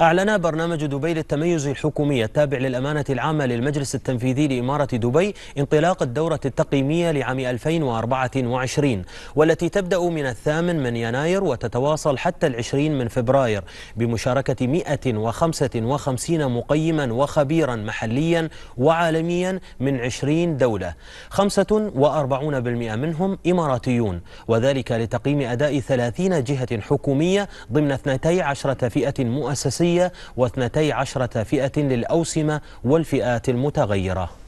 أعلن برنامج دبي للتميز الحكومي التابع للأمانة العامة للمجلس التنفيذي لإمارة دبي انطلاق الدورة التقييمية لعام 2024 والتي تبدأ من الثامن من يناير وتتواصل حتى العشرين من فبراير بمشاركة 155 مقيما وخبيرا محليا وعالميا من 20 دولة 45% منهم إماراتيون وذلك لتقييم أداء 30 جهة حكومية ضمن 12 فئة مؤسسية الشخصية واثنتي عشرة فئة للأوسمة والفئات المتغيرة